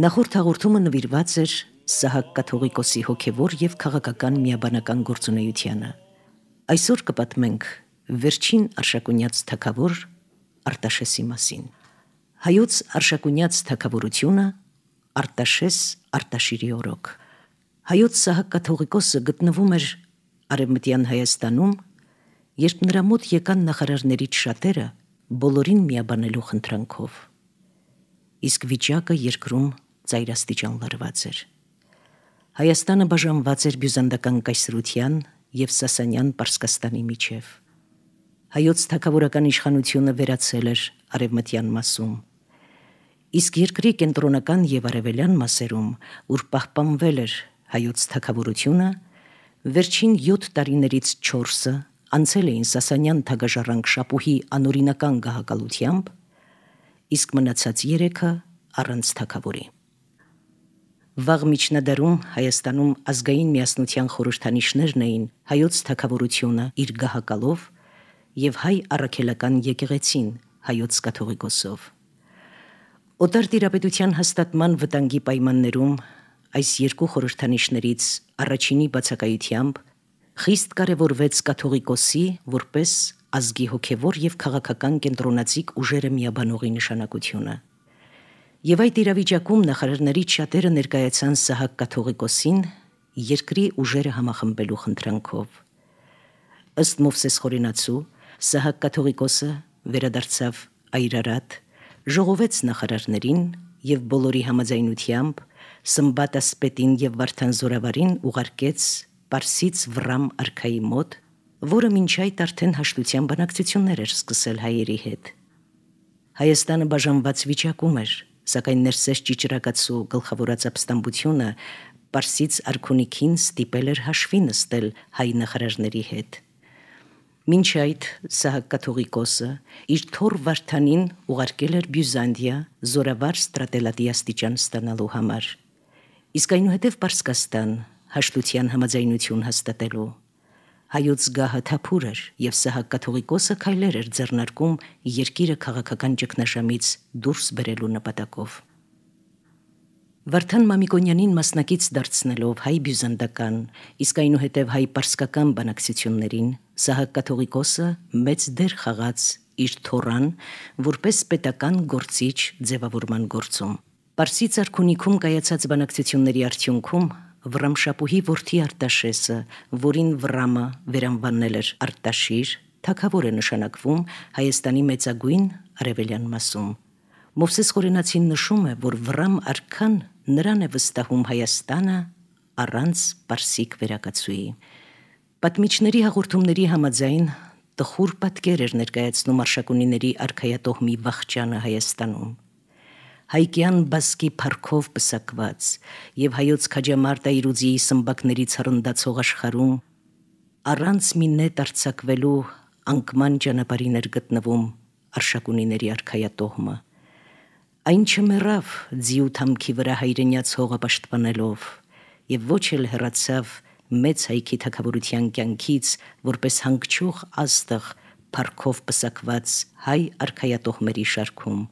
Նախորդ հաղորդումը նվիրված էր Սահակ Կաթողիկոսի հոգևոր եւ քաղաքական միաբանական գործունեությանը։ Այսօր կպատմենք վերջին արշակունյաց թակավոր Արտաշեսի մասին։ Հայոց արշակունյաց թակավորությունը Արտաշես Արտաշիրի օրոք։ Հայոց Սահակ Կաթողիկոսը գտնվում էր Արևմտյան Հայաստանում, երբ նրա մոտ եկան նախարարներից շատերը բոլորին միաբանելու խնդրանքով իսկ վիճակը երկրում ծայրաստիճան լարված էր։ Հայաստանը բաժանված էր բյուզանդական կայսրության եւ Սասանյան Պարսկաստանի միջև։ Հայոց թակավորական իշխանությունը վերացել էր արևմտյան մասում։ Իսկ երկրի կենտրոնական եւ արևելյան մասերում, ուր պահպանվել էր հայոց թակավորությունը, վերջին 7 տարիներից 4-ը անցել էին Սասանյան թագաժառանգ շապուհի անօրինական գահակալությամբ իսկ մնացած 3-ը առանց թակավորի։ Վաղ միջնադարում Հայաստանում ազգային միասնության խորհրդանիշներն էին հայոց թակավորությունը իր գահակալով եւ հայ առաքելական եկեղեցին հայոց կաթողիկոսով։ Օտար դիրապետության հաստատման վտանգի պայմաններում այս երկու խորհրդանիշներից առաջինի բացակայությամբ խիստ կարևորվեց կաթողիկոսի որպես ազգի հոգևոր եւ քաղաքական կենտրոնացիկ ուժերը միաբանողի նշանակությունը։ Եվ այդ իրավիճակում նախարարների շատերը ներկայացան Սահակ Կաթողիկոսին երկրի ուժերը համախմբելու խնդրանքով։ Ըստ Մովսես Խորինացու, Սահակ Կաթողիկոսը վերադարձավ Այրարատ, ժողովեց նախարարներին եւ բոլորի համաձայնությամբ Սմբատասպետին եւ Վարդան Զորավարին ուղարկեց Պարսից Վրամ արքայի մոտ որը մինչ այդ արդեն հաշտության բանակցություններ էր սկսել հայերի հետ։ Հայաստանը բաժանված վիճակում էր, սակայն ներսես ճիճրակացու գլխավորած ապստամբությունը Պարսից արքունիքին ստիպել էր հաշվի նստել հայ նախարարների հետ։ Մինչ այդ Սահակ Կաթողիկոսը իր թոր վարդանին ուղարկել էր Բյուզանդիա զորավար ստրատելատի աստիճան ստանալու համար։ Իսկ այնուհետև Պարսկաստան հաշտության համաձայնություն հաստատելու հայոց զգահը թափուր էր եւ Սահակ կաթողիկոսը քայլեր էր ձեռնարկում երկիրը քաղաքական ճգնաժամից դուրս բերելու նպատակով։ Վարդան Մամիկոնյանին մասնակից դարձնելով հայ բյուզանդական, իսկ այնուհետև հայ պարսկական բանակցություններին Սահակ կաթողիկոսը մեծ դեր խաղաց իր թորան որպես պետական գործիչ ձևավորման գործում։ Պարսից արքունիքում կայացած բանակցությունների արդյունքում Վռամշապուհի որդի Արտաշեսը, որին Վռամը վերանվանել էր Արտաշիր, թակավոր է նշանակվում Հայաստանի մեծագույն արևելյան մասում։ Մովսես Խորենացին նշում է, որ Վռամ արքան նրան է վստահում Հայաստանը առանց Պարսիկ վերակացուի։ Պատմիչների հաղորդումների համաձայն տխուր պատկեր էր ներկայացնում արշակունիների արքայատող մի վախճանը Հայաստանում հայկյան բասկի փառքով պսակված եւ հայոց քաջամարտա իրուզիի սմբակներից հռնդացող աշխարհում առանց մի նետ արցակվելու անկման ճանապարհին էր գտնվում արշակունիների արքայատոհմը այն չմեռավ ձիութամքի վրա հայրենյաց հողը պաշտպանելով եւ ոչ էլ հեռացավ մեծ հայքի թակավորության կյանքից որպես հանգչող աստղ փառքով պսակված հայ արքայատոհմերի շարքում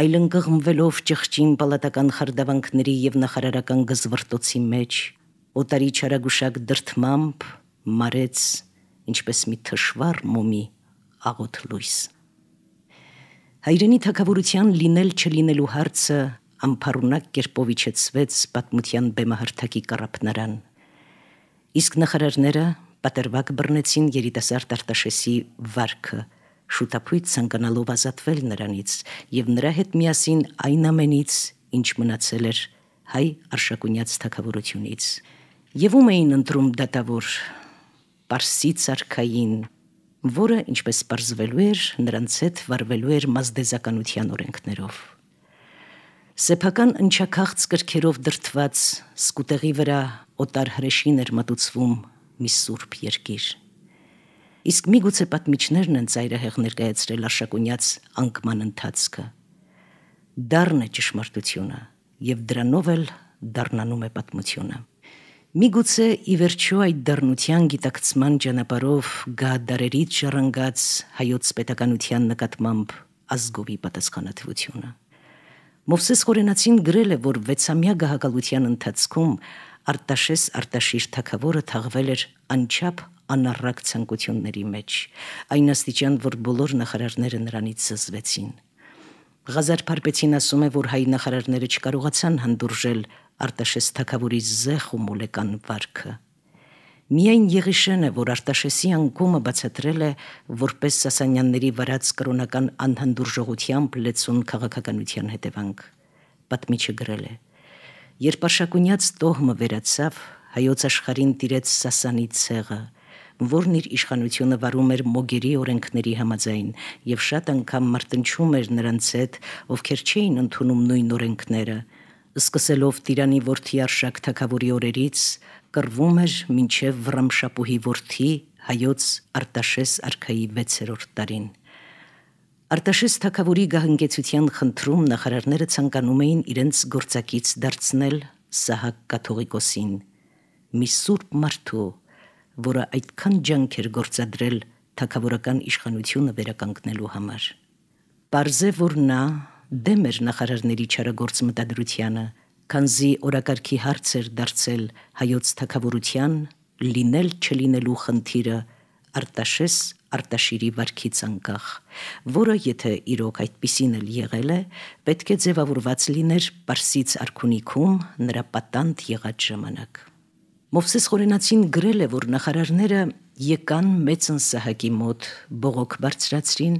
այլընկղմվելով ճղճին պալատական խարդավանքների եւ նախարարական գզվրտոցի մեջ, օտարի չարագուշակ դրթմամբ մարեց, ինչպես մի թշվար մոմի աղոտ լույս։ Հայրենի թակավորության լինել չլինելու հարցը ամփարունակ կերպով իջեցվեց պատմության բեմահարթակի կարապնարան։ Իսկ նախարարները պատերվակ բռնեցին երիտասարդ Արտաշեսի վարկը, շուտապույտ ցանկանալով ազատվել նրանից եւ նրա հետ միասին այն ամենից, ինչ մնացել էր հայ արշակունյաց թակավորությունից։ Եվ ում էին ընտրում դատավոր Պարսից արքային, որը ինչպես պարզվելու էր, նրանց հետ վարվելու էր մազդեզականության օրենքներով։ Սեփական ընչակախծ կրքերով դրթված սկուտեղի վրա օտար հրեշին էր մատուցվում մի սուրբ երկիր իսկ միգուցե պատմիչներն են ծայրահեղ ներկայացրել Արշակունյաց անկման ընթացքը։ Դառն է ճշմարտությունը, եւ դրանով էլ դառնանում է պատմությունը։ Միգուցե ի վերջո այդ դառնության գիտակցման ճանապարով գա դարերից շարանգած հայոց պետականության նկատմամբ ազգովի պատասխանատվությունը։ Մովսես Խորենացին գրել է, որ վեցամյա գահակալության ընթացքում Արտաշես Արտաշիր թակավորը թաղվել էր անչափ անառակ ցանկությունների մեջ, այն աստիճան, որ բոլոր նախարարները նրանից զզվեցին։ Ղազար Փարպեցին ասում է, որ հայ նախարարները չկարողացան հանդուրժել Արտաշես Թակավորի զեղ ու մոլեկան վարկը։ Միայն Եղիշենը, որ Արտաշեսի անկումը բացատրել է որպես Սասանյանների վարած կրոնական անհանդուրժողությամբ լեցուն քաղաքականության հետևանք, պատմիչը գրել է. Երբ արշակունյաց տոհմը վերացավ, հայոց աշխարհին տիրեց Սասանի ցեղը, որն իր իշխանությունը վարում էր մոգերի օրենքների համաձայն եւ շատ անգամ մարտնչում էր նրանց հետ, ովքեր չէին ընդունում նույն օրենքները։ Սկսելով Տիրանի ворթի արշակ թակավորի օրերից, կռվում էր մինչև Վռամշապուհի ворթի հայոց Արտաշես արքայի 6-րդ տարին։ Արտաշես Թակավորի գահնգեցության խնդրում նախարարները ցանկանում էին իրենց գործակից դարձնել Սահակ Կաթողիկոսին՝ մի սուրբ մարդու, որը այդքան ջանքեր գործադրել թակավորական իշխանությունը վերականգնելու համար։ Պարզե որ նա դեմ էր նախարարների չարագործ մտադրությանը, քանզի օրակարգի հարցեր դարձել հայոց թակավորության լինել չլինելու խնդիրը Արտաշես Արտաշիրի վարքից անկախ, որը եթե իրոք այդպիսին էլ եղել է, պետք է ձևավորված լիներ Պարսից արքունիքում նրա պատանդ եղած ժամանակ։ Մովսես Խորենացին գրել է, որ նախարարները եկան Մեծն Սահակի մոտ, բողոք բարձրացրին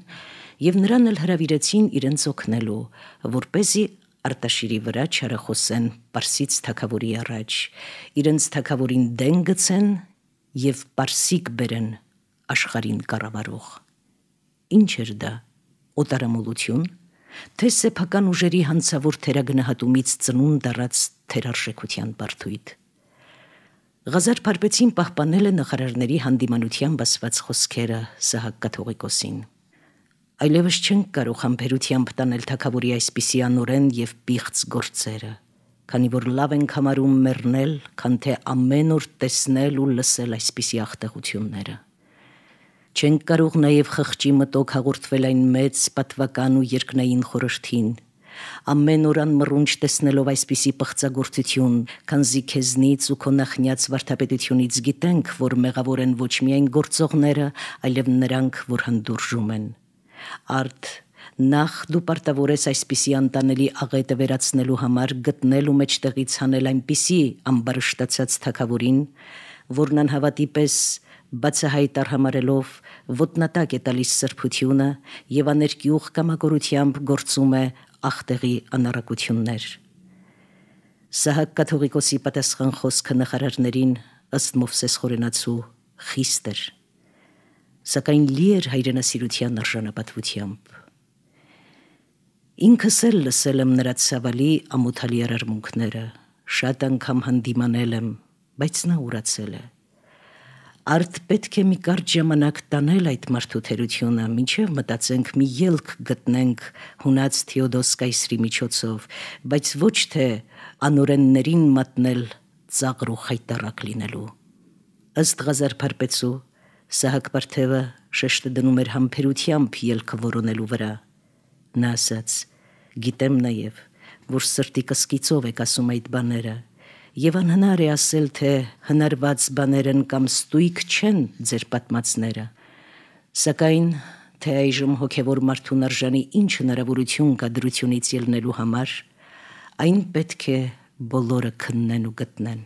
եւ նրան էլ հրավիրեցին իրենց օգնելու, որ เป զի Արտաշիրի վրա չարախոսեն Պարսից թակավորի առաջ, իրենց թակավորին դեն գցեն եւ Պարսիկ բերեն աշխարհին կառավարող։ Ինչ էր դա։ Օտարամոլություն, թե սեփական ուժերի հանցավոր թերագնահատումից ծնունդ առած թերարժեքության բարդույթ։ Ղազար Փարպեցին պահպանել է նախարարների հանդիմանության բացված խոսքերը Սահակ Կաթողիկոսին։ Այլևս չեն կարող համբերությամբ տանել թակավորի այսպիսի անորեն եւ պիղծ գործերը, քանի որ լավ են համարում մեռնել, քան թե ամեն օր տեսնել ու լսել այսպիսի ախտեղությունները։ Չենք կարող նաև խղճի մտոք հաղորդվել այն մեծ պատվական ու երկնային խորհրդին։ Ամեն օրան մռունջ տեսնելով այսպիսի պղծագործություն, քանզի քեզնից ու քո նախնյաց վարդապետությունից գիտենք, որ մեղավոր են ոչ միայն գործողները, այլև նրանք, որ հնդուրժում են։ Արդ նախ դու պարտավոր ես այսպիսի անտանելի աղետը վերացնելու համար գտնել ու մեջտեղից հանել այնպիսի ամբարշտացած թակավորին, որն անհավատիպես բացահայտ արհամարելով ոտնատակ է տալիս սրբությունը եւ աներկյուղ կամակորությամբ գործում է ախտեղի անառակություններ։ Սահակ կաթողիկոսի պատասխան խոսքը նախարարներին ըստ Մովսես Խորենացու խիստ էր։ Սակայն լի էր հայրենասիրության արժանապատվությամբ։ Ինքս էլ լսել եմ նրա ցավալի ամոթալի արարմունքները, շատ անգամ հանդիմանել եմ բայց նա ուրացել է։ Արդ պետք է մի կարճ ժամանակ տանել այդ մարդութերությունը, մինչև մտածենք մի ելք գտնենք հունած Թիոդոս կայսրի միջոցով, բայց ոչ թե անորեններին մատնել ծաղրու խայտարակ լինելու։ Ըստ Ղազար Փարպեցու Սահակ Պարթևը շեշտը դնում էր համբերությամբ ելքը որոնելու վրա։ Նա ասաց. «Գիտեմ նաև, որ սրտի կսկիցով եք ասում այդ բաները» եւ անհնար է ասել, թե հնարված բաներ են կամ ստույգ չեն ձեր պատմածները։ Սակայն թե այժմ հոգևոր մարդուն արժանի ինչ հնարավորություն կա դրությունից ելնելու համար, այն պետք է բոլորը քննեն ու գտնեն։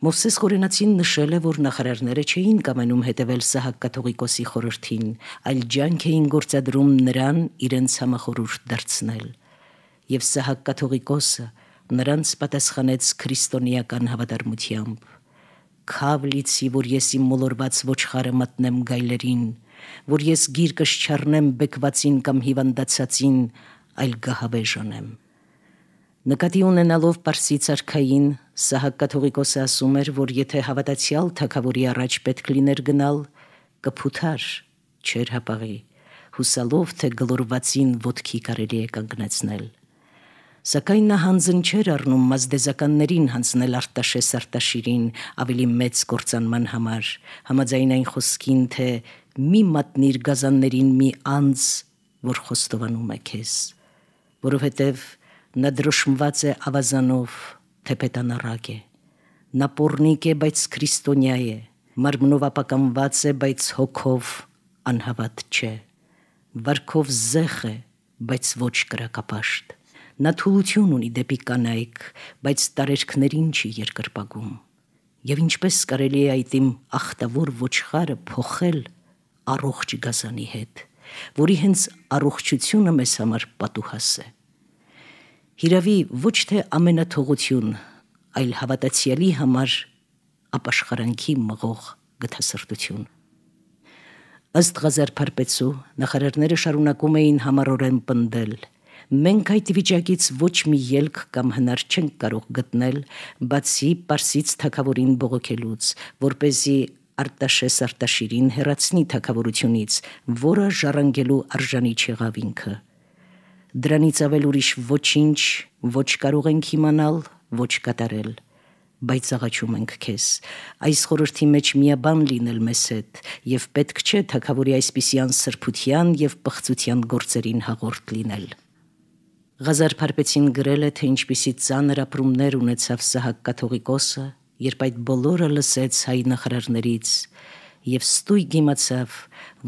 Մովսես Խորենացին նշել է, որ նախարարները չէին կամենում հետևել Սահակ կաթողիկոսի խորհրդին, այլ ջանք էին գործադրում նրան իրենց համախորուրդ դարձնել։ Եվ Սահակ կաթողիկոսը նրանց պատասխանեց քրիստոնեական հավատարմությամբ քավ լիցի որ ես իմ մոլորված ոչխարը մտնեմ գայլերին որ ես գիրկս չառնեմ բեկվածին կամ հիվանդացածին այլ գահավեժանեմ Նկատի ունենալով Պարսից արքային Սահակ կաթողիկոսը ասում էր, որ եթե հավատացյալ թակավորի առաջ պետք լիներ գնալ, կփութար, չեր հապաղի, հուսալով թե գլորվածին ոդքի կարելի է կանգնեցնել։ Սակայն նա հանձն չէր առնում մազդեզականներին հանձնել Արտաշես Արտաշիրին ավելի մեծ կործանման համար, համաձայն այն խոսքին, թե մի մատնիր գազաններին մի անձ, որ խոստովանում է քեզ, որովհետև նա դրոշմված է ավազանով, թեպետանարակ է։ Նա պորնիկ է, բայց քրիստոնյա է, մարմնով ապականված է, բայց հոգով անհավատ չէ։ Վարքով զեղ է, բայց ոչ կրակապաշտ։ Նա թուլություն ունի դեպի կանայք, բայց տարերքներին չի երկրպագում։ Եվ ինչպես կարելի է այդ իմ ախտավոր ոչխարը փոխել առողջ գազանի հետ, որի հենց առողջությունը մեզ համար պատուհաս է։ Հիրավի ոչ թե ամենաթողություն, այլ հավատացյալի համար ապաշխարանքի մղող գտասրտություն։ Ըստ Ղազար Փարպեցու նախարարները շարունակում էին համառորեն պնդել – Մենք այդ վիճակից ոչ մի ելք կամ հնար չենք կարող գտնել, բացի Պարսից թակավորին բողոքելուց, որ เป զի Արտաշես Արտաշիրին հերացնի թակավորությունից, որը ժառանգելու արժանի չեղավ ինքը։ Դրանից ավել ուրիշ ոչինչ ոչ կարող ենք իմանալ, ոչ կատարել բայց աղաչում ենք քեզ այս խորհրդի մեջ միաբան լինել մեզ հետ եւ պետք չէ թակավորի այսպիսի անսրբության եւ պղծության գործերին հաղորդ լինել Ղազար Փարպեցին գրել է, թե ինչպիսի ծանր ապրումներ ունեցավ Սահակ կաթողիկոսը, երբ այդ բոլորը լսեց հայ նախարարներից եւ ստույգ իմացավ,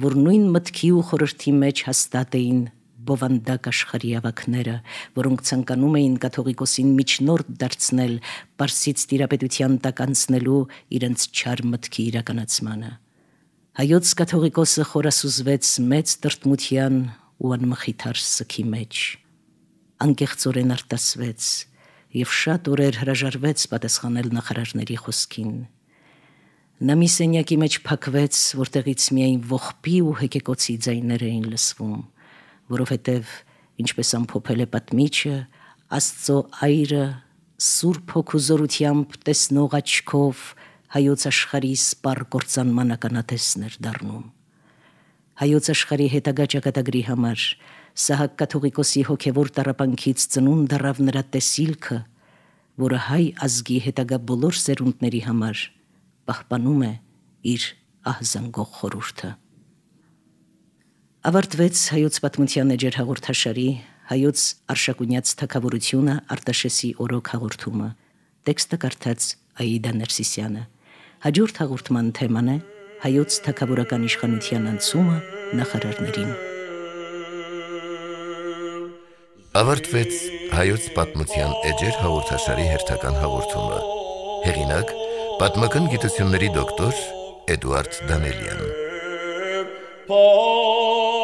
որ նույն մտքի ու խորհրդի մեջ հաստատ էին բովանդակ աշխարհի ավակները, որոնք ցանկանում էին կաթողիկոսին միջնորդ դարձնել, Պարսից տիրապետության տակ անցնելու իրենց չար մտքի իրականացմանը։ Հայոց կաթողիկոսը խորասուզվեց մեծ դրտմության ու անմխիթար սքի մեջ անկեղծորեն արտասվեց եւ շատ օրեր հրաժարվեց պատասխանել նախարարների խոսքին։ Նա մի սենյակի մեջ փակվեց, որտեղից միայն ողբի ու հեկեկոցի ձայներ էին լսվում, որովհետև ինչպես ամփոփել է պատմիչը, Աստծո այրը սուրբ հոգու զորությամբ տեսնող աչքով հայոց աշխարհի սպառ կործանման ականատեսներ դառնում։ Հայոց աշխարհի հետագա ճակատագրի համար Սահակ կաթողիկոսի հոգևոր տարապանքից ծնուն դարավ նրա տեսիլքը, որը հայ ազգի հետագա բոլոր սերունդների համար պահպանում է իր ահզանգող խորուրդը։ Ավարտվեց հայոց պատմության էջեր հաղորդաշարի հայոց արշակունյաց թակավորությունը արտաշեսի օրոք հաղորդումը։ Տեքստը կարդաց Աիդա Ներսիսյանը։ Հաջորդ հաղորդման թեման է հայոց թակավորական իշխանության անցումը նախարարներին ավարտվեց հայոց պատմության էջեր հաղորդաշարի հերթական հաղորդումը։ Հեղինակ՝ պատմական գիտությունների դոկտոր Էդուարդ Դանելյան։ Պա